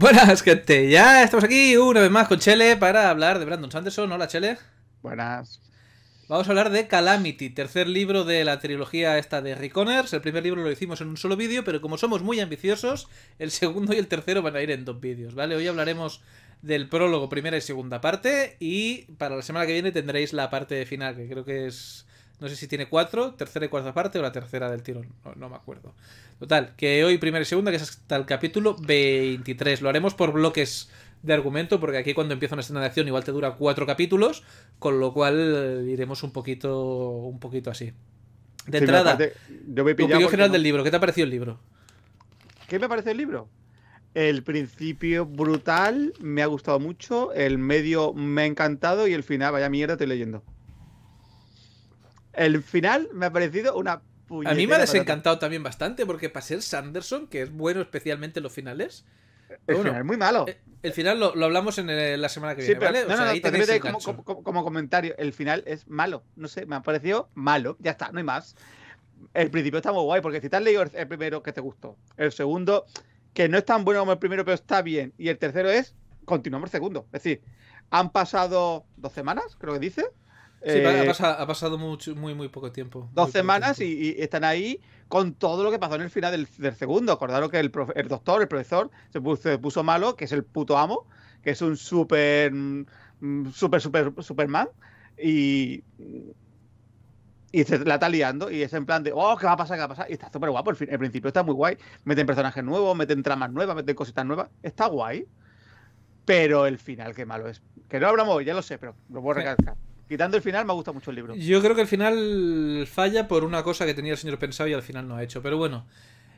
Buenas, gente. Ya estamos aquí una vez más con Chele para hablar de Brandon Sanderson. Hola, Chele. Buenas. Vamos a hablar de Calamity, tercer libro de la trilogía esta de Reconners. El primer libro lo hicimos en un solo vídeo, pero como somos muy ambiciosos, el segundo y el tercero van a ir en dos vídeos, ¿vale? Hoy hablaremos del prólogo, primera y segunda parte, y para la semana que viene tendréis la parte final, que creo que es no sé si tiene cuatro, tercera y cuarta parte o la tercera del tirón, no, me acuerdo. Total, que hoy primera y segunda, que es hasta el capítulo 23. Lo haremos por bloques de argumento, porque aquí cuando empieza una escena de acción igual te dura cuatro capítulos, con lo cual eh, iremos un poquito, un poquito así. De entrada, general del libro, ¿qué te ha parecido el libro? ¿Qué me parece el libro? El principio brutal, me ha gustado mucho, el medio me ha encantado y el final, vaya mierda, estoy leyendo el final me ha parecido una A mí me ha desencantado también bastante, porque para ser Sanderson, que es bueno especialmente en los finales. El bueno, final es muy malo. Eh, el, final lo, hablamos en eh, la semana que viene, ¿vale? No, o sea, no, ahí como, como, comentario, el final es malo. No sé, me ha parecido malo. Ya está, no hay más. El principio está muy guay, porque si te has leído el, el primero que te gustó, el segundo, que no es tan bueno como el primero, pero está bien, y el tercero es, continuamos el segundo. Es decir, han pasado dos semanas, creo que dice, eh, ha, pasado, mucho, muy, muy poco tiempo. Dos semanas Y, están ahí con todo lo que pasó en el final del, segundo. Acordaros que el, doctor, el profesor, se puso, malo, que es el puto amo, que es un super, mm, super, super, superman. Y, y se la está liando y es en plan de, oh, ¿qué va a pasar? ¿Qué va a pasar? Y está súper guapo. El, principio está muy guay. Meten personajes nuevos, meten tramas nuevas, meten cositas nuevas. Está guay. Pero el final, qué malo es. Que no hablamos, ya lo sé, pero lo voy a recalcar. Quitando el final, me gusta mucho el libro. Yo creo que el final falla por una cosa que tenía el señor pensado y al final no ha hecho. Pero bueno,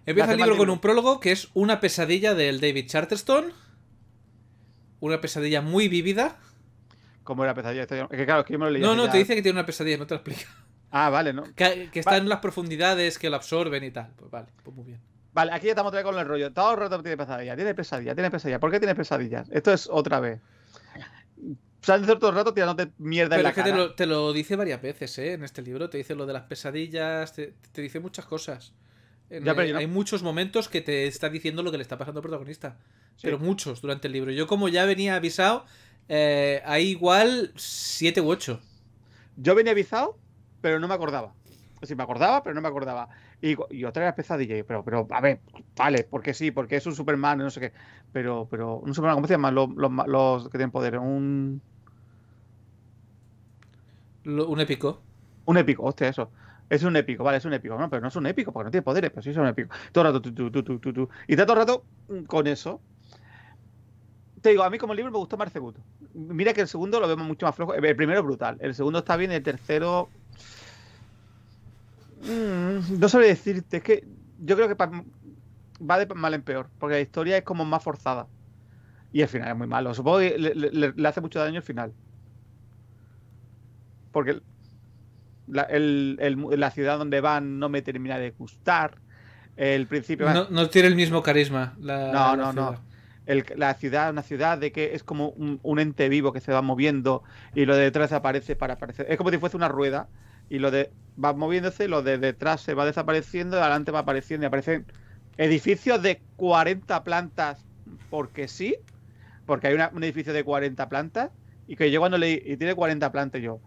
empieza el libro, con un prólogo que es una pesadilla del David Charterstone. Una pesadilla muy vívida. ¿Cómo era pesadilla? que claro, que me lo No, no, te dice que tiene una pesadilla, no te lo explica. Ah, vale, ¿no? Que, está en las profundidades, que lo absorben y tal. Pues vale, pues muy bien. Vale, aquí ya estamos otra vez con el rollo. Todo el rato tiene pesadilla, tiene pesadilla, tiene pesadilla. ¿Por qué tiene pesadillas? Esto es otra vez. O sea, todo el rato tirándote mierda en la es que Te, lo, dice varias veces, ¿eh? En este libro te dice lo de las pesadillas, te, dice muchas cosas. Eh, hay muchos momentos que te está diciendo lo que le está pasando al protagonista. Pero muchos durante el libro. Yo, como ya venía avisado, eh, hay igual siete u 8. Yo venía avisado, pero no me acordaba. O sea, me acordaba, pero no me acordaba. Y, otra vez pesadilla. Pero, pero, a ver, vale, porque sí, porque es un Superman, no sé qué. Pero, pero, un ¿cómo se llaman los que tienen poder? Un un épico. Un épico, hostia, eso. Es un épico, vale, es un épico. No, pero no es un épico, porque no tiene poderes, pero sí es un épico. Todo el rato, tú, tú, tú, Y todo el rato con eso. Te digo, a mí como libro me gustó más el Mira que el segundo lo vemos mucho más flojo. El primero es brutal. El segundo está bien, el tercero. Mm, no sabré decirte, es que yo creo que va de mal en peor, porque la historia es como más forzada. Y el final es muy malo. Supongo que le, le hace mucho daño el final porque la, ciudad donde van no me termina de gustar. El principio. No, no tiene el mismo carisma. La, no, no, no. la ciudad, una ciudad de que es como un, ente vivo que se va moviendo y lo de detrás aparece para aparecer. Es como si fuese una rueda y lo de va moviéndose, lo de detrás se va desapareciendo, de adelante va apareciendo y aparecen edificios de 40 plantas porque sí, porque hay un edificio de 40 plantas y que yo cuando leí y tiene 40 plantas yo,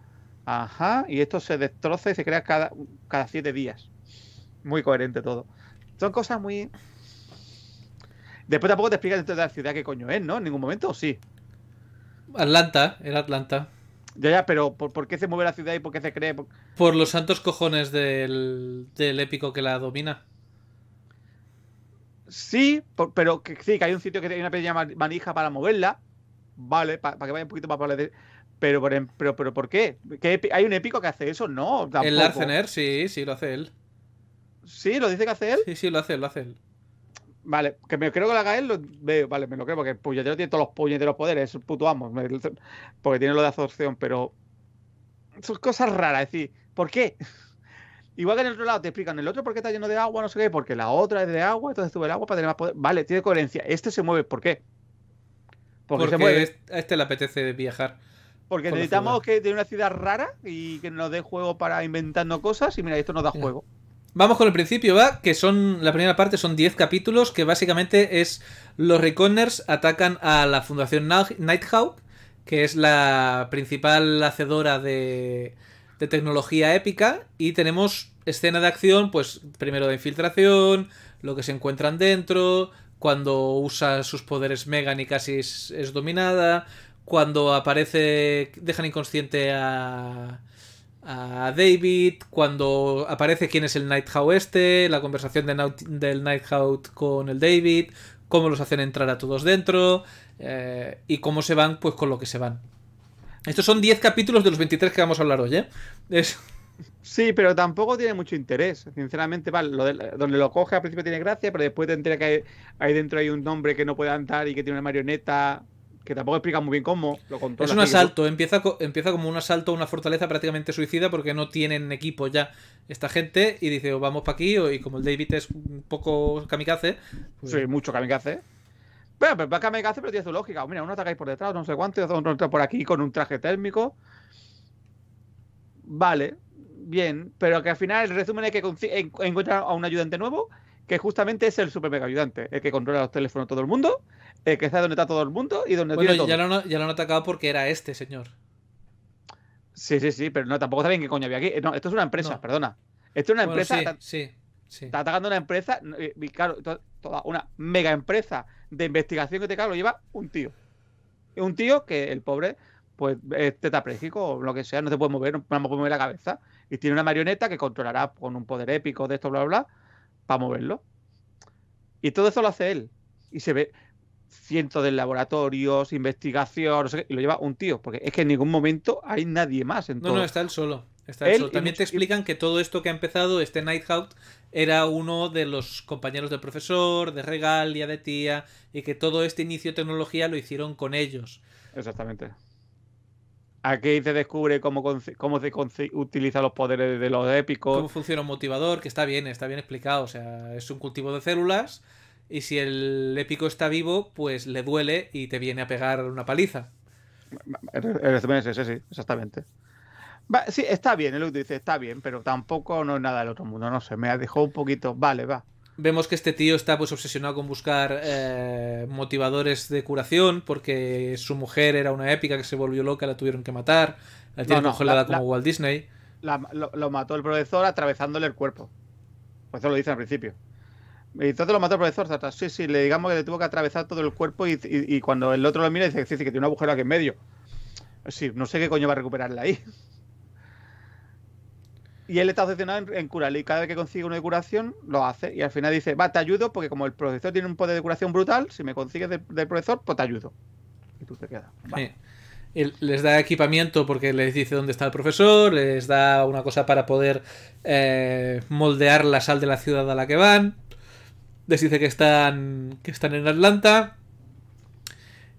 Ajá, y esto se destroza y se crea cada, cada siete días. Muy coherente todo. Son cosas muy. Después tampoco te explicas dentro de la ciudad qué coño es, ¿no? En ningún momento, ¿o sí? Atlanta, era Atlanta. Ya, ya, pero ¿por, qué se mueve la ciudad y por qué se cree? Por, los santos cojones del, del, épico que la domina. Sí, pero que, sí, que hay un sitio que tiene una pequeña manija para moverla. Vale, para, que vaya un poquito más para, pero, em, pero, pero ¿por qué? ¿Hay un épico que hace eso? No, tampoco. El Larcener, sí, sí, lo hace él. ¿Sí? ¿Lo dice que hace él? Sí, sí, lo hace él, lo hace él. Vale, que me creo que lo haga él, lo veo, vale, me lo creo, porque el puñetero tiene todos los los poderes, es un puto amo, porque tiene lo de absorción, pero son cosas raras, es decir, ¿por qué? Igual que en el otro lado te explican, el otro ¿por qué está lleno de agua, no sé qué, porque la otra es de agua, entonces tuve el agua para tener más poder. Vale, tiene coherencia, este se mueve, ¿por qué? Porque, porque se mueve. este, este le apetece viajar. Porque necesitamos que tenga una ciudad rara y que nos dé juego para inventando cosas. Y mira, esto nos da juego. Vamos con el principio, ¿va? Que son, la primera parte son 10 capítulos, que básicamente es los Reconners atacan a la Fundación Nighthawk, que es la principal hacedora de, tecnología épica, y tenemos escena de acción, pues primero de infiltración, lo que se encuentran dentro, cuando usa sus poderes Megan y casi es dominada, cuando aparece, dejan inconsciente a, a David, cuando aparece quién es el Night este, la conversación del Night con el David, cómo los hacen entrar a todos dentro eh, y cómo se van pues con lo que se van. Estos son 10 capítulos de los 23 que vamos a hablar hoy, ¿eh? Sí, pero tampoco tiene mucho interés. Sinceramente, vale, donde lo coge al principio tiene gracia, pero después te entera que ahí dentro hay un hombre que no puede andar y que tiene una marioneta que tampoco explica muy bien cómo, lo controla. Es un asalto, empieza, como un asalto a una fortaleza prácticamente suicida porque no tienen equipo ya esta gente y dice, vamos para aquí, y como el David es un poco kamikaze. Pues... Sí, mucho kamikaze. Pero, pero, pues kamikaze, pero tiene su lógica. mira, uno atacáis por detrás, no sé cuánto, otro por aquí con un traje térmico. Vale, bien, pero que al final el resumen es que encuentra a un ayudante nuevo que justamente es el super mega ayudante, el que controla los teléfonos de todo el mundo, el que sabe dónde está todo el mundo y donde bueno, tiene todo. Ya lo, ya lo han atacado porque era este señor. Sí, sí, sí, pero no, tampoco saben qué coño había aquí. esto es una empresa, perdona. Esto es una empresa. Sí, sí, Está atacando una empresa, y claro, toda una mega empresa de investigación que te cago lo lleva un tío. Un tío que el pobre, pues, es tetrapléjico o lo que sea, no se puede mover, no, no puede mover la cabeza. Y tiene una marioneta que controlará con un poder épico de esto, bla, bla, bla para moverlo. Y todo eso lo hace él. Y se ve cientos de laboratorios, investigación, y lo lleva un tío, porque es que en ningún momento hay nadie más. En no, no, está él solo. Está él él solo. También te explican que todo esto que ha empezado, este Nighthawk, era uno de los compañeros del profesor, de Regalia, de Tía, y que todo este inicio de tecnología lo hicieron con ellos. Exactamente. Aquí te descubre cómo, se utiliza los poderes de los épicos. Cómo funciona un motivador, que está bien, está bien explicado. O sea, es un cultivo de células. Y si el épico está vivo, pues le duele y te viene a pegar una paliza. El resumen ese, sí, exactamente. sí, está bien, él dice, está bien, pero tampoco no es nada del otro mundo, no sé, me ha dejado un poquito, vale, va. Vemos que este tío está pues obsesionado con buscar eh, motivadores de curación porque su mujer era una épica que se volvió loca, la tuvieron que matar, la no, no, como Walt Disney. lo, mató el profesor atravesándole el cuerpo. Pues eso lo dice al principio. Y entonces lo mató el profesor, Sí, sí, le digamos que le tuvo que atravesar todo el cuerpo y, cuando el otro lo mira dice que tiene un agujero aquí en medio. Sí, no sé qué coño va a recuperarla ahí. Y él está obsesionado en, cura curarle. Y cada vez que consigue una de curación, lo hace. Y al final dice, va, te ayudo, porque como el profesor tiene un poder de curación brutal, si me consigues del, profesor, pues te ayudo. Y tú te quedas. les da equipamiento porque les dice dónde está el profesor, les da una cosa para poder eh, moldear la sal de la ciudad a la que van, les dice que están, que están en Atlanta,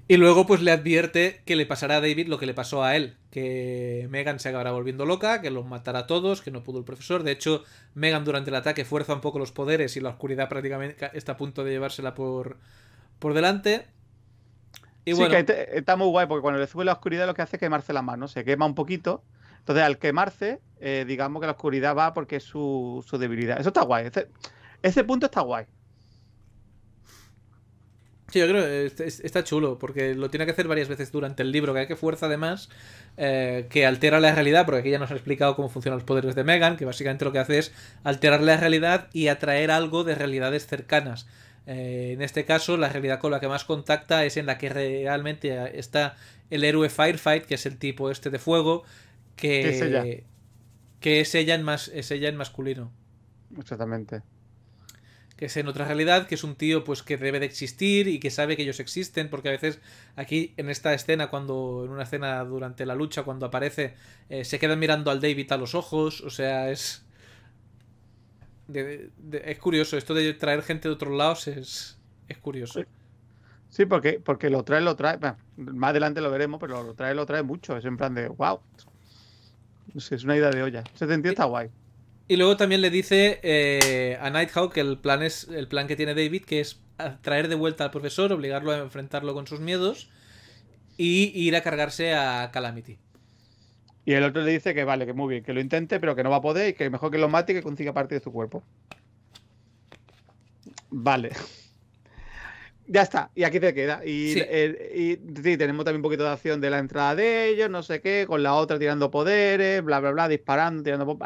y luego pues le advierte que le pasará a David lo que le pasó a él, que Megan se acabará volviendo loca, que los matará a todos, que no pudo el profesor. De hecho, Megan durante el ataque fuerza un poco los poderes y la oscuridad prácticamente está a punto de llevársela por, por delante. Y sí, que está muy guay porque cuando le sube la oscuridad lo que hace es quemarse las manos, se quema un poquito. Entonces al quemarse, eh, digamos que la oscuridad va porque es su, debilidad. Eso está guay. ese punto está guay. Sí, yo creo que está chulo, porque lo tiene que hacer varias veces durante el libro, que hay que fuerza además, eh, que altera la realidad, porque aquí ya nos ha explicado cómo funcionan los poderes de Megan, que básicamente lo que hace es alterar la realidad y atraer algo de realidades cercanas. Eh, en este caso, la realidad con la que más contacta es en la que realmente está el héroe Firefight, que es el tipo este de fuego, que, que es más, es ella en masculino. Exactamente que es en otra realidad, que es un tío pues que debe de existir y que sabe que ellos existen, porque a veces aquí en esta escena, cuando en una escena durante la lucha, cuando aparece, eh, se quedan mirando al David a los ojos, o sea, es... es curioso, esto de traer gente de otros lados es, es curioso. Sí, porque, porque lo trae, lo trae, más adelante lo veremos, pero lo trae, lo trae mucho, es en plan de, wow. es una idea de olla. 70 está guay. Y luego también le dice eh, a Nighthawk el plan, es, el plan que tiene David, que es traer de vuelta al profesor, obligarlo a enfrentarlo con sus miedos y ir a cargarse a Calamity. Y el otro le dice que vale, que muy bien, que lo intente, pero que no va a poder y que mejor que lo mate y que consiga parte de su cuerpo. Vale. Ya está, y aquí te queda. Y, sí. tenemos también un poquito de acción de la entrada de ellos, no sé qué, con la otra tirando poderes, bla, bla, bla, disparando, tirando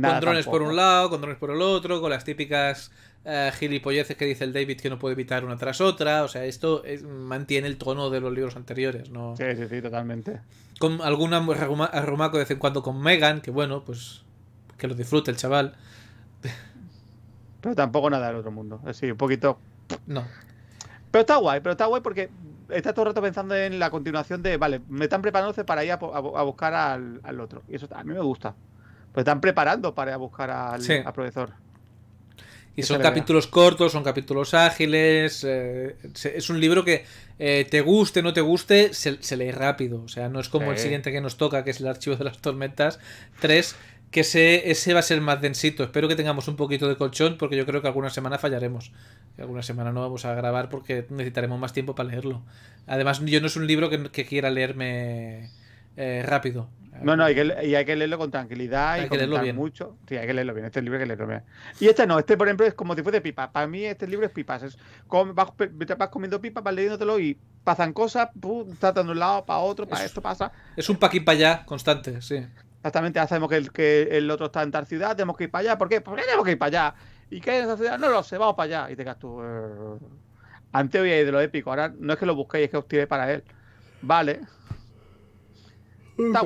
con drones por un lado, con drones por el otro, con las típicas eh, gilipolleces que dice el David que no puede evitar una tras otra. O sea, esto eh, mantiene el tono de los libros anteriores, ¿no? Sí, sí, sí, totalmente. Con algún arrumaco de vez en cuando con Megan, que bueno, pues que lo disfrute el chaval. Pero tampoco nada del otro mundo. Sí, un poquito. No. Pero está guay, pero está guay porque está todo el rato pensando en la continuación de, vale, me están preparándose para ir a, buscar al, al otro. Y eso a mí me gusta. Pues están preparando para buscar al, sí. profesor. Y son capítulos cortos, son capítulos ágiles. Eh, es un libro que eh, te guste, no te guste, se, lee rápido. O sea, no es como el siguiente que nos toca, que es el archivo de las tormentas 3, que ese, va a ser más densito. Espero que tengamos un poquito de colchón, porque yo creo que alguna semana fallaremos. Alguna semana no vamos a grabar porque necesitaremos más tiempo para leerlo. Además, yo no es un libro que quiera leerme eh, rápido. No, no, hay que, y hay que leerlo con tranquilidad hay y que leerlo mucho. Sí, hay que leerlo bien. Este libro que leerlo bien. Y este no, este por ejemplo es como si fuese pipa. Para mí este libro es pipas. Es, como vas, vas, comiendo pipa, vas leyéndotelo y pasan cosas, pum, de un lado para otro, para esto pasa. Es un pa' aquí para allá constante, sí. Exactamente, hacemos que el, que el otro está en tal ciudad, tenemos que ir para allá. ¿Por qué? ¿Por qué tenemos que ir para allá? ¿Y qué hay en esa ciudad? No lo sé, vamos para allá. Y te quedas tú. Eh, antes había de lo épico, ahora no es que lo busquéis, es que os para él. Vale. Está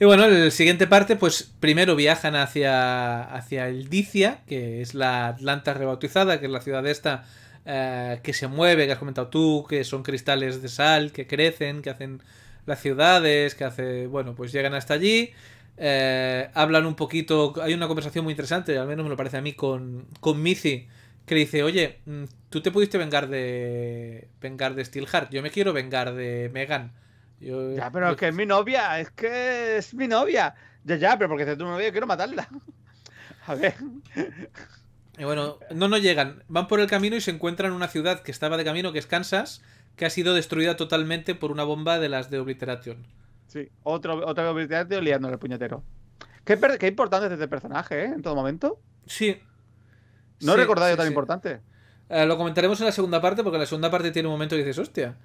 Y bueno, en la siguiente parte, pues primero viajan hacia, hacia Eldicia, que es la Atlanta rebautizada, que es la ciudad esta eh, que se mueve, que has comentado tú, que son cristales de sal, que crecen, que hacen las ciudades, que hace... Bueno, pues llegan hasta allí, eh, hablan un poquito, hay una conversación muy interesante, al menos me lo parece a mí, con, con que dice, oye, mm, tú te pudiste vengar de... vengar de Steelheart, yo me quiero vengar de Megan ya, pero es que es mi novia, es que es mi novia. Ya, ya, pero porque es tu novia, quiero matarla. A ver. Y bueno, no nos llegan. Van por el camino y se encuentran en una ciudad que estaba de camino, que es Kansas, que ha sido destruida totalmente por una bomba de las de Obliteration. Sí, otro, otra Obliteration liándole el puñetero. Qué, importante es este personaje, ¿eh? En todo momento. Sí. No he tan importante. Eh, lo comentaremos en la segunda parte, porque la segunda parte tiene un momento que dices, hostia.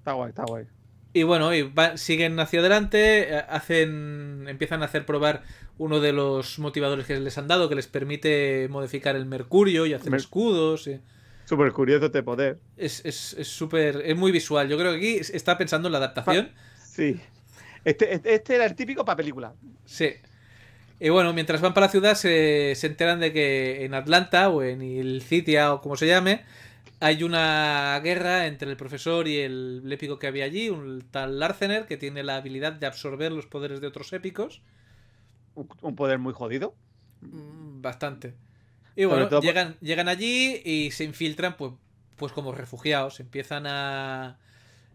Está guay, está guay. Y bueno, y siguen hacia adelante, eh, hacen, empiezan a hacer probar uno de los motivadores que les han dado, que les permite modificar el mercurio y hacer escudos. Y... Eh. Súper curioso este poder. Es súper, es, muy visual. Yo creo que aquí está pensando en la adaptación. sí. Este, este, este, era el típico para película. Sí. Y bueno, mientras van para la ciudad se, se enteran de que en Atlanta o en Ilcitia o como se llame, hay una guerra entre el profesor y el épico que había allí, un tal Larcener, que tiene la habilidad de absorber los poderes de otros épicos. Un poder muy jodido. Mm, bastante. Y bueno, llegan, llegan allí y se infiltran, pues, pues como refugiados. Empiezan a.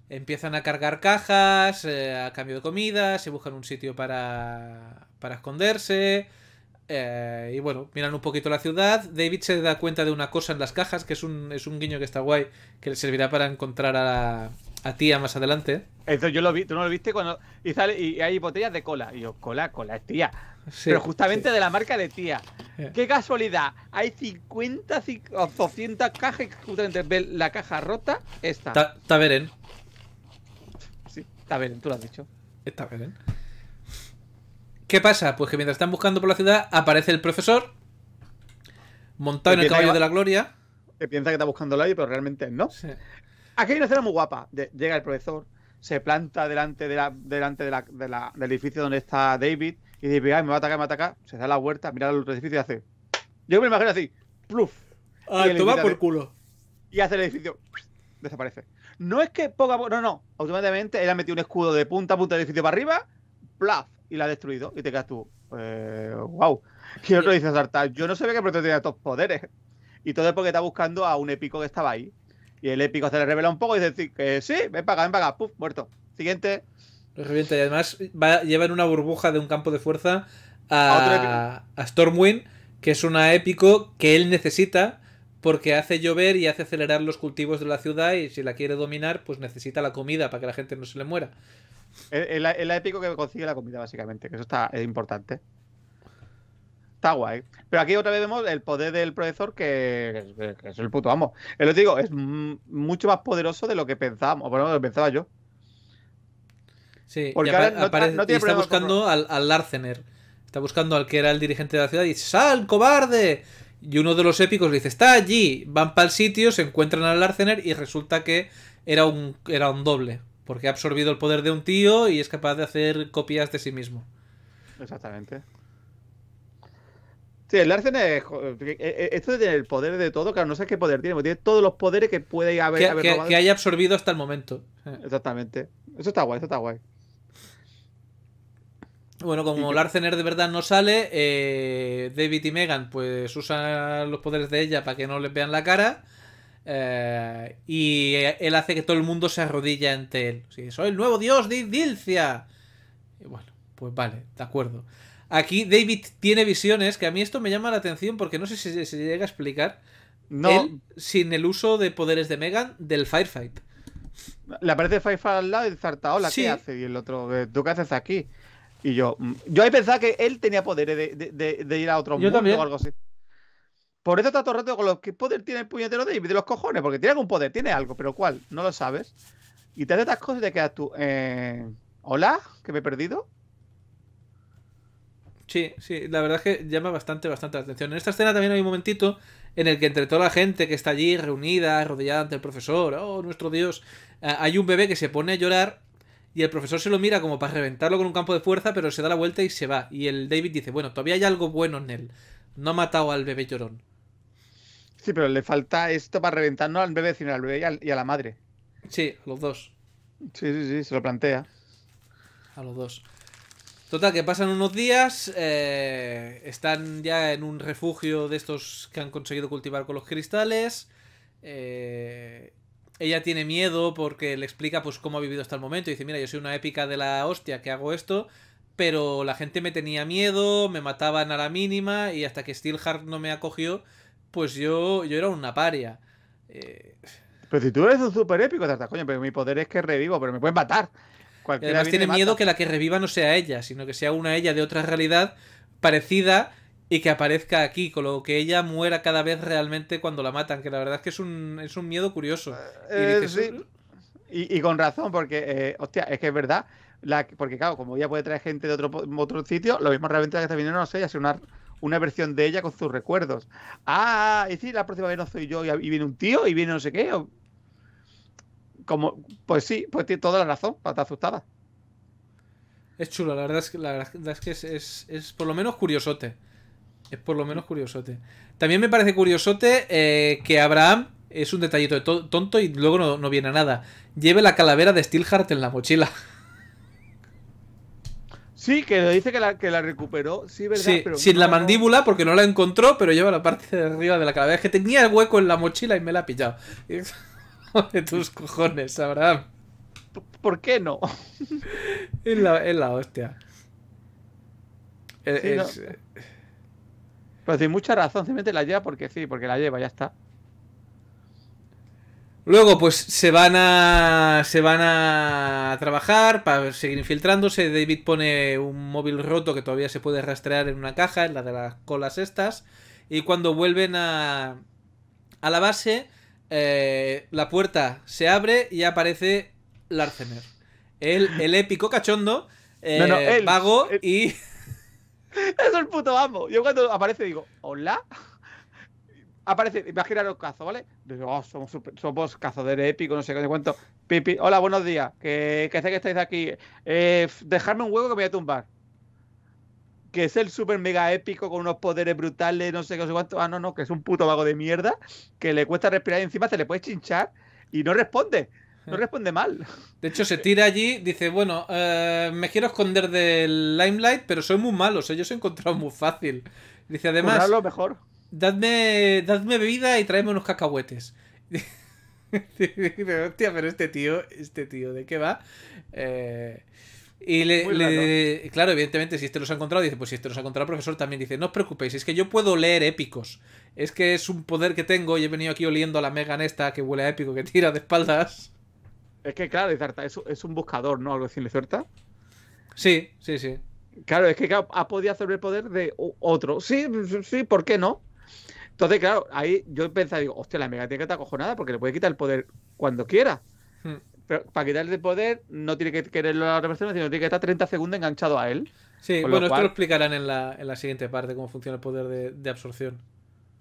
Empiezan a cargar cajas eh, a cambio de comida, se buscan un sitio para, para esconderse, eh, y bueno, miran un poquito la ciudad. David se da cuenta de una cosa en las cajas, que es un, es un guiño que está guay, que le servirá para encontrar a, tía más adelante. Eso yo lo vi, tú no lo viste cuando. Y, sale, y hay botellas de cola. Y yo, cola, cola, es tía. Pero justamente de la marca de tía. Eh. Qué casualidad. Hay 50 o 200 cajas que justamente la caja rota. está está Sí, Beren, tú lo has dicho. Eh, Beren. ¿Qué pasa? Pues que mientras están buscando por la ciudad, aparece el profesor, montado en el caballo de la gloria. Que piensa que está buscando aire, pero realmente no. Aquí hay una escena muy guapa. llega el profesor, se planta delante, delante del edificio donde está David y dice, ay, me va a atacar, me va a atacar. Se da la vuelta, mira el otro edificio y hace... Yo me imagino así, pluf. Ah, va por culo. Y hace el edificio, desaparece. No es que poco a no, no. Automáticamente él ha metido un escudo de punta a punta del edificio para arriba, plaf y la ha destruido. Y te quedas tú, wow. Eh, y otro dice yo no sabía que Proto tenía estos poderes. Y todo es porque está buscando a un épico que estaba ahí. Y el épico se le revela un poco y dice que sí, me paga, acá, ven puf, muerto. Siguiente. y además va, lleva en una burbuja de un campo de fuerza a, a Stormwind, que es una épico que él necesita porque hace llover y hace acelerar los cultivos de la ciudad y si la quiere dominar, pues necesita la comida para que la gente no se le muera. El épico que consigue la comida, básicamente, que eso está, es importante. Está guay. Pero aquí otra vez vemos el poder del profesor que, es el puto amo. digo, es mucho más poderoso de lo que pensábamos, pensaba yo. Sí, Porque y está buscando al, al, Está buscando al que era el dirigente de la ciudad y dice, ¡Sal, cobarde! Y uno de los épicos le dice, está allí. Van para el sitio, se encuentran al Larcener y resulta que era un, era un doble. Porque ha absorbido el poder de un tío y es capaz de hacer copias de sí mismo. Exactamente. Sí, el Larsen es. Eh, eh, esto de el poder de todo, claro, no sé qué poder tiene, tiene todos los poderes que puede haber. Que, haya absorbido hasta el momento. Exactamente. Eso está guay, eso está guay. Bueno, como el Larcener de verdad no sale, eh, David y Megan pues usan los poderes de ella para que no les vean la cara. Eh, y él hace que todo el mundo se arrodilla ante él. soy el nuevo dios de Idilcia. Y bueno, pues vale, de acuerdo. Aquí David tiene visiones que a mí esto me llama la atención porque no sé si se llega a explicar. sin el uso de poderes de Megan del Firefight. Le aparece Firefight al lado y zarta, hola, hace? Y el otro, eh, ¿tú qué haces aquí? Y yo, mm, yo ahí pensaba que él tenía poderes de, ir a otro mundo o algo así. Por eso está todo el rato con los que poder tiene el puñetero David de los cojones, porque tiene algún poder, tiene algo, pero ¿cuál? No lo sabes. Y te hace estas cosas y te quedas tú. Eh, ¿Hola? ¿Que me he perdido? Sí, sí, la verdad es que llama bastante, bastante la atención. En esta escena también hay un momentito en el que entre toda la gente que está allí reunida, arrodillada ante el profesor, oh, nuestro Dios, eh, hay un bebé que se pone a llorar y el profesor se lo mira como para reventarlo con un campo de fuerza, pero se da la vuelta y se va. Y el David dice, bueno, todavía hay algo bueno en él. No ha matado al bebé llorón. Sí, pero le falta esto para reventarnos al bebé, sino al bebé y, a la madre. Sí, a los dos. Sí, sí, sí, se lo plantea. A los dos. Total, que pasan unos días, eh, están ya en un refugio de estos que han conseguido cultivar con los cristales. Eh, ella tiene miedo porque le explica pues cómo ha vivido hasta el momento. Y dice, mira, yo soy una épica de la hostia que hago esto, pero la gente me tenía miedo, me mataban a la mínima y hasta que Steelheart no me acogió, pues yo, yo era una paria. Eh, pero si tú eres un super épico, coño, pero mi poder es que revivo, pero me pueden matar. además tiene miedo que la que reviva no sea ella, sino que sea una ella de otra realidad parecida y que aparezca aquí, con lo que ella muera cada vez realmente cuando la matan, que la verdad es que es un, miedo curioso. Eh, mm". Y, con razón, porque, eh, hostia, es que es verdad. porque claro, como ella puede traer gente de otro, otro sitio, lo mismo realmente que está viniendo no sé, ya sea una, una versión de ella con sus recuerdos. Ah, y si la próxima vez no soy yo y, viene un tío y viene no sé qué. Como, pues sí, pues tiene toda la razón para estar asustada. Es chulo, la verdad es que, la verdad es, que es, es, por lo menos curiosote. Es por lo menos curiosote. También me parece curiosote eh, que Abraham es un detallito tonto y luego no, no viene a nada. Lleve la calavera de Steelheart en la mochila. Sí, que dice que la, que la recuperó, sí, ¿verdad? sin la mandíbula porque no la encontró, pero lleva la parte de arriba de la calavera Es que tenía el hueco en la mochila y me la ha pillado. de tus cojones, Abraham. ¿Por qué no? En la, la hostia. Es, tiene eh. pues mucha razón, mete la lleva porque sí, porque la lleva, ya está. Luego, pues se van a. Se van a trabajar para seguir infiltrándose. David pone un móvil roto que todavía se puede rastrear en una caja, en la de las colas estas. Y cuando vuelven a. a la base, eh, la puerta se abre y aparece Larcener. El, el épico cachondo, eh, vago y. Es el puto amo. Yo cuando aparece digo, ¿hola? aparece, a imaginaros cazo, ¿vale? Oh, somos, somos, cazadores épicos, no sé qué, sé cuánto. Pipi, hola, buenos días, que, sé que estáis aquí. Eh, un huevo que me voy a tumbar. Que es el super mega épico con unos poderes brutales, no sé qué, sé cuánto. Ah, no, no, que es un puto vago de mierda, que le cuesta respirar y encima se le puede chinchar y no responde. No responde mal. De hecho, se tira allí, dice, bueno, eh, me quiero esconder del limelight, pero soy muy malo, o sea, yo se he encontrado muy fácil. Dice, además... mejor dadme, bebida y tráeme unos cacahuetes. pero, hostia, pero este tío, este tío, ¿de qué va? Eh, y le, claro, evidentemente, si este los ha encontrado, dice, pues si este los ha encontrado el profesor, también dice, no os preocupéis, es que yo puedo leer épicos. Es que es un poder que tengo y he venido aquí oliendo a la Megan esta que huele a épico, que tira de espaldas. Es que, claro, es, es un buscador, ¿no? Algo así, ¿le cierta? Sí, sí, sí. Claro, es que ha podido hacer el poder de otro. Sí, sí, ¿por qué no? Entonces, claro, ahí yo pensaba, digo, hostia, la que estar cojonada porque le puede quitar el poder cuando quiera. Hmm. Pero para quitarle el poder no tiene que quererlo a la otra persona, sino tiene que estar 30 segundos enganchado a él. Sí, bueno, esto lo explicarán en la, siguiente parte, cómo funciona el poder de, absorción.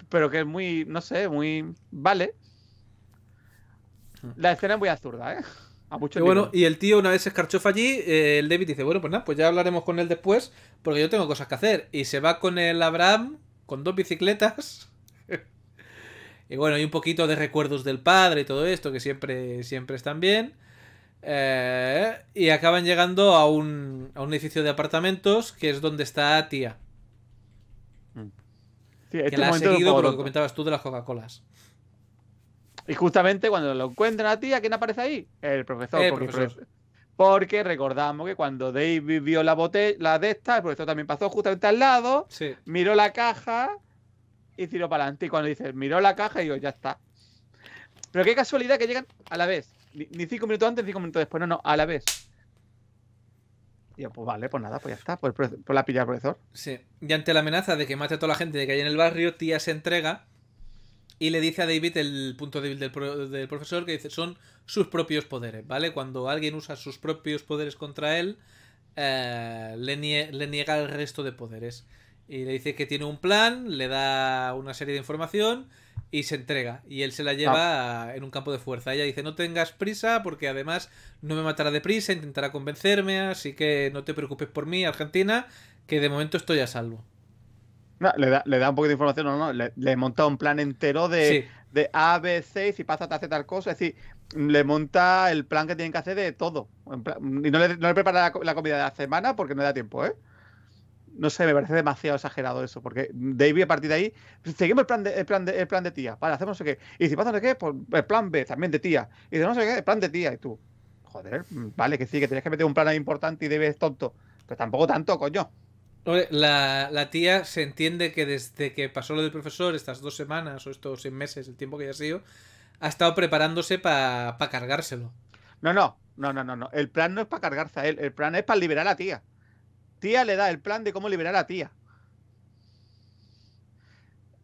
Pero que es muy, no sé, muy... Vale. Hmm. La escena es muy absurda, ¿eh? A mucho y bueno, y el tío una vez se escarchofa allí, eh, el David dice, bueno, pues nada, pues ya hablaremos con él después, porque yo tengo cosas que hacer. Y se va con el Abraham con dos bicicletas. y bueno, hay un poquito de recuerdos del padre y todo esto, que siempre, siempre están bien. Eh, y acaban llegando a un, a un edificio de apartamentos, que es donde está Tía. Mm. que este la ha seguido por lo que comentabas tú de las Coca-Colas. Y justamente cuando lo encuentran a Tía, ¿quién aparece ahí? El profesor porque recordamos que cuando David vio la botella, la de esta, el esto también pasó justamente al lado, miró la caja y tiró para adelante. Y cuando dice, miró la caja, y digo, ya está. Pero qué casualidad que llegan a la vez. Ni, cinco minutos antes, ni cinco minutos después. No, no, a la vez. Y pues vale, pues nada, pues ya está. Pues, por pues la pilla profesor. Sí. Y ante la amenaza de que mate a toda la gente de que hay en el barrio, tía se entrega y le dice a David el punto débil del, del, profesor que dice son sus propios poderes, ¿vale? Cuando alguien usa sus propios poderes contra él, eh, le, niega el resto de poderes. Y le dice que tiene un plan, le da una serie de información y se entrega. Y él se la lleva ah. en un campo de fuerza. Ella dice no tengas prisa porque además no me matará de prisa intentará convencerme, así que no te preocupes por mí, Argentina, que de momento estoy a salvo. No, le, da, le da un poquito de información, no, no, le, monta un plan entero de, A, B, C, si pasa te hace tal cosa, es decir, le monta el plan que tienen que hacer de todo. Y no le, prepara la, comida de la semana porque no le da tiempo, ¿eh? No sé, me parece demasiado exagerado eso, porque David a partir de ahí, seguimos el plan de, el plan el plan de tía, vale, hacemos no sé Y si pasa no sé qué, pues el plan B también de tía. Y no sé qué, el plan de tía. Y tú, joder, vale, que sí, que tienes que meter un plan importante y debes tonto. Pero tampoco tanto, coño. La, tía se entiende que desde que pasó lo del profesor, estas dos semanas o estos seis meses, el tiempo que ha sido, ha estado preparándose para cargárselo. No, no, no, no, no, no. El plan no es para cargarse a él, el plan es para liberar a la tía. Tía le da el plan de cómo liberar a la tía.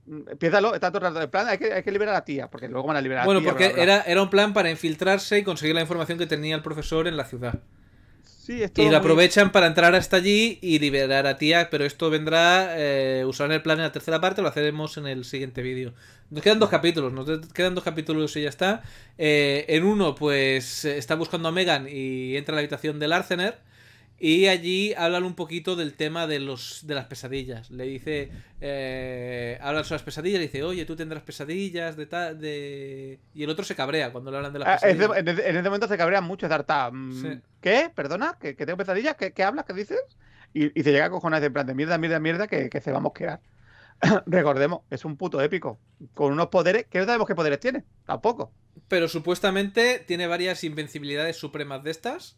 Mm, piénsalo, está todo el El plan hay que, hay que, liberar a la tía, porque luego van a liberar bueno, a la tía. Bueno, porque Era, era un plan para infiltrarse y conseguir la información que tenía el profesor en la ciudad y lo aprovechan para entrar hasta allí y liberar a tia pero esto vendrá, eh, usarán el plan en la tercera parte, lo haremos en el siguiente vídeo. Nos quedan dos capítulos, nos quedan dos capítulos y ya está. Eh, en uno, pues eh, está buscando a Megan y entra a la habitación del Arcener. Y allí hablan un poquito del tema de los de las pesadillas. Le dice. Eh, hablan sobre las pesadillas, le dice, oye, tú tendrás pesadillas, de tal. Y el otro se cabrea cuando le hablan de las ah, pesadillas. en, ese, momento se cabrea mucho, es mm, ¿Qué? ¿Perdona? ¿Que, tengo pesadillas? ¿Qué, hablas? ¿Qué dices? Y, se llega a cojones de plan de mierda, mierda, mierda, que, se vamos a quedar Recordemos, es un puto épico. Con unos poderes que no sabemos qué poderes tiene, tampoco. Pero supuestamente tiene varias invencibilidades supremas de estas.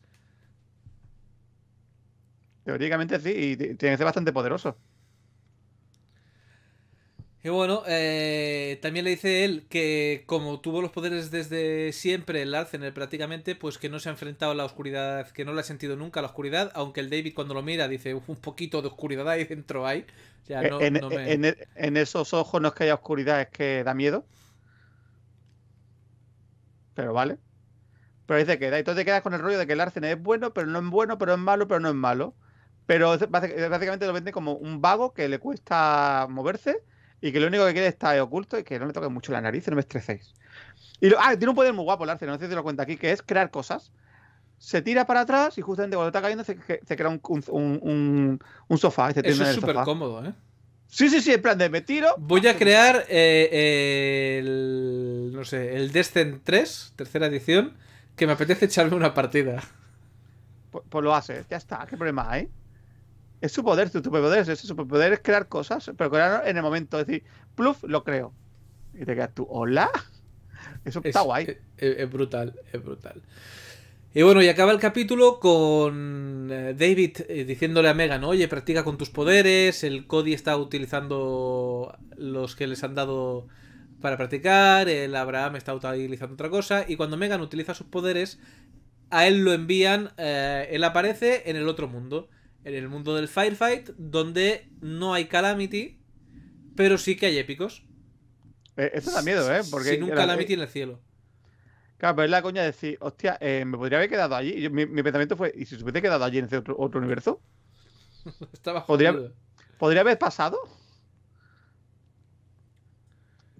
Teóricamente sí, y tiene que ser bastante poderoso. Y bueno, eh, también le dice él que como tuvo los poderes desde siempre el Arsenal prácticamente, pues que no se ha enfrentado a la oscuridad, que no le ha sentido nunca la oscuridad, aunque el David cuando lo mira dice un poquito de oscuridad ahí dentro hay. Eh, e, en, esos ojos no es que haya oscuridad, es que da miedo. Pero vale. Pero dice que te quedas con el rollo de que el Arsenal es bueno, pero no es bueno, pero es malo, pero no es malo. Pero eh, básicamente lo vende como un vago que le cuesta moverse y que lo único que quiere es estar oculto y que no le toque mucho la nariz, no me estreséis. Y ah, tiene un poder muy guapo Larce, no sé si te lo cuenta aquí, que es crear cosas. Se tira para atrás y justamente cuando está cayendo se, crea un, sofá. Este Eso es súper cómodo, ¿eh? Sí, sí, sí, en plan de me tiro. Voy a crear eh, el. No sé, el Descent 3, tercera edición, que me apetece echarme una partida. Pues, pues lo hace ya está, qué problema hay. Es su poder, su superpoder, su superpoder es crear cosas, pero crear en el momento, es decir, pluf, lo creo. Y te quedas tú, hola. Eso está guay. Es, brutal, es brutal. Y bueno, y acaba el capítulo con eh, David eh, diciéndole a Megan, oye, practica con tus poderes, el Cody está utilizando los que les han dado para practicar, el Abraham está utilizando otra cosa, y cuando Megan utiliza sus poderes, a él lo envían, eh, él aparece en el otro mundo en el mundo del firefight, donde no hay calamity, pero sí que hay épicos. Eh, Eso da miedo, ¿eh? Porque Sin un calamity eh, en el cielo. Claro, pero es la coña de decir, hostia, eh, me podría haber quedado allí. mi, pensamiento fue, ¿y si se hubiese quedado allí en ese otro, otro universo? Estaba ¿Podría, ¿Podría haber pasado?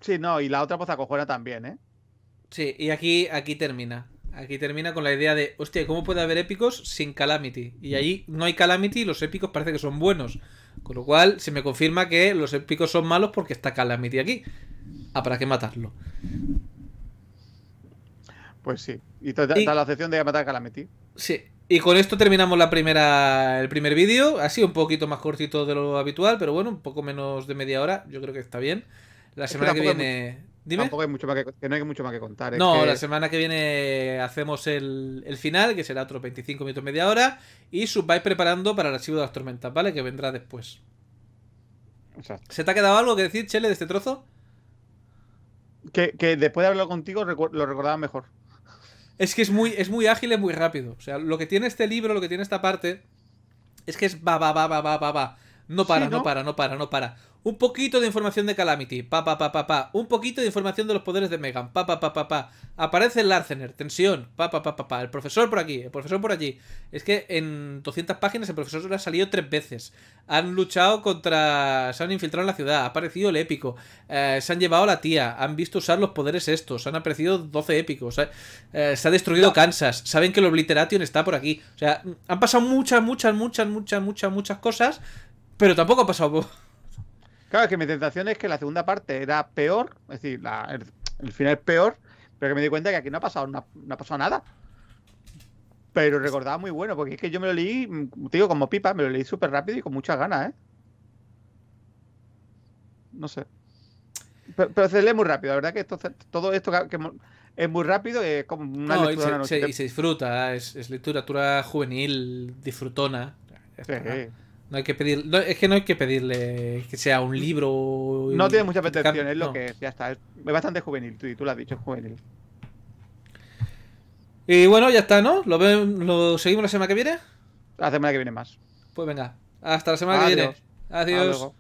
Sí, no, y la otra pues, cojona también, ¿eh? Sí, y aquí, aquí termina. Aquí termina con la idea de, hostia, ¿cómo puede haber épicos sin Calamity? Y allí no hay Calamity y los épicos parece que son buenos. Con lo cual se me confirma que los épicos son malos porque está Calamity aquí. Ah, ¿para qué matarlo? Pues sí. Y te la excepción de matar a Calamity. Sí. Y con esto terminamos la primera, el primer vídeo. Ha sido un poquito más cortito de lo habitual, pero bueno, un poco menos de media hora. Yo creo que está bien. La semana que viene... ¿Dime? mucho que, no hay mucho más que contar. No, la semana que viene hacemos el, final, que será otro 25 minutos, media hora, y os vais preparando para el archivo de las tormentas, ¿vale? Que vendrá después. ¿Se te ha quedado algo que decir, Chele, de este trozo? Que, después de hablar contigo lo recordaba mejor. Es que es muy, es muy ágil, es muy rápido. O sea, lo que tiene este libro, lo que tiene esta parte, es que es va, va, va, va, va, va, va. No para, no para, no para, no para. Un poquito de información de Calamity. Pa, pa, pa, pa, pa. Un poquito de información de los poderes de Megan. Pa, pa, pa, pa, pa. Aparece el Arcener, Tensión. Pa, pa, pa, pa, pa. El profesor por aquí. El profesor por allí. Es que en 200 páginas el profesor ha salido tres veces. Han luchado contra... Se han infiltrado en la ciudad. Ha aparecido el épico. Eh, se han llevado a la tía. Han visto usar los poderes estos. Han aparecido 12 épicos. Eh, eh, se ha destruido Kansas. Saben que el Obliteration está por aquí. O sea, han pasado muchas, muchas, muchas, muchas, muchas, muchas cosas. Pero tampoco ha pasado Claro, es que mi sensación es que la segunda parte era peor, es decir, el, final es peor, pero que me di cuenta que aquí no ha pasado, no, ha pasado nada. Pero recordaba muy bueno, porque es que yo me lo leí, mm, te digo, como pipa, me lo leí súper rápido y con muchas ganas, ¿eh? No sé. Pero, se lee muy rápido, la verdad que todo esto es muy rápido, es como una Y se, disfruta, es, es, literatura juvenil, disfrutona. No hay que pedir, es que no hay que pedirle que sea un libro. No tiene mucha pretensión, es lo que es, ya está. Es bastante juvenil, tú, tú lo has dicho, juvenil. Y bueno, ya está, ¿no? ¿Lo, seguimos la semana que viene? La semana que viene más. Pues venga, hasta la semana que viene. Adiós.